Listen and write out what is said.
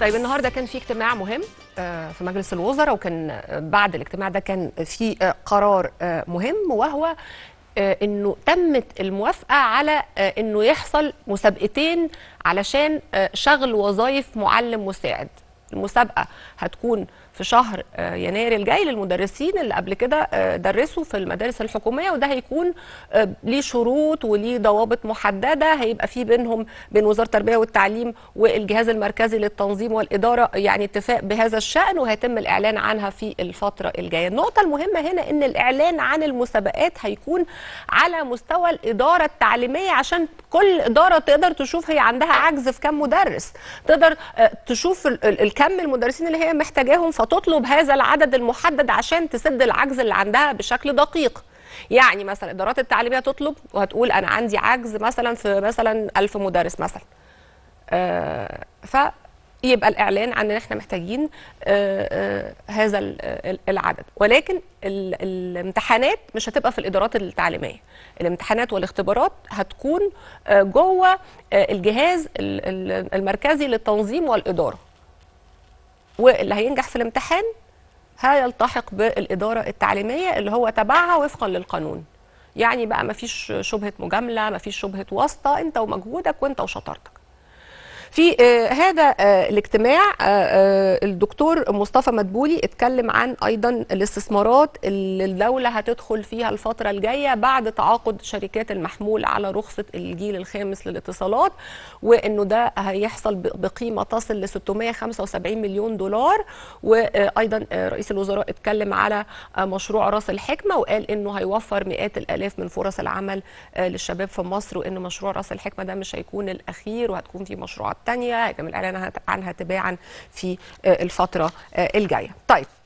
طيب النهارده كان في اجتماع مهم آه، في مجلس الوزراء وكان آه، بعد الاجتماع ده كان في آه، قرار مهم وهو انه تمت الموافقه على انه يحصل مسابقتين علشان شغل وظائف معلم مساعد المسابقه هتكون في شهر آه، يناير الجاي للمدرسين اللي قبل كده آه، درسوا في المدارس الحكوميه وده هيكون آه، ليه شروط وليه ضوابط محدده هيبقى في بينهم بين وزاره التربيه والتعليم والجهاز المركزي للتنظيم والاداره يعني اتفاق بهذا الشان وهيتم الاعلان عنها في الفتره الجايه. النقطه المهمه هنا ان الاعلان عن المسابقات هيكون على مستوى الاداره التعليميه عشان كل اداره تقدر تشوف هي عندها عجز في كم مدرس، تقدر تشوف الكم كم المدرسين اللي هي محتاجاهم فتطلب هذا العدد المحدد عشان تسد العجز اللي عندها بشكل دقيق يعني مثلا الادارات التعليميه تطلب وهتقول انا عندي عجز مثلا في مثلا 1000 مدرس مثلا آه ف يبقى الاعلان عن ان احنا محتاجين آه، آه، هذا العدد ولكن الامتحانات مش هتبقى في الادارات التعليميه الامتحانات والاختبارات هتكون آه، جوه الجهاز المركزي للتنظيم والاداره واللي هينجح في الامتحان هيلتحق بالإدارة التعليمية اللي هو تبعها وفقا للقانون يعني بقى مفيش شبهة مجاملة مفيش شبهة واسطة انت ومجهودك وانت وشطارتك في آه، هذا آه، الاجتماع آه، الدكتور مصطفى مدبولي اتكلم عن ايضا الاستثمارات اللي الدوله هتدخل فيها الفتره الجايه بعد تعاقد شركات المحمول على رخصه الجيل الخامس للاتصالات وانه ده هيحصل بقيمه تصل ل 675 مليون دولار وايضا رئيس الوزراء اتكلم على مشروع راس الحكمه وقال انه هيوفر مئات الالاف من فرص العمل للشباب في مصر وان مشروع راس الحكمه ده مش هيكون الاخير وهتكون في مشروعات الثانيه يتم الاعلان عنها تباعا في آه، الفتره آه، الجايه طيب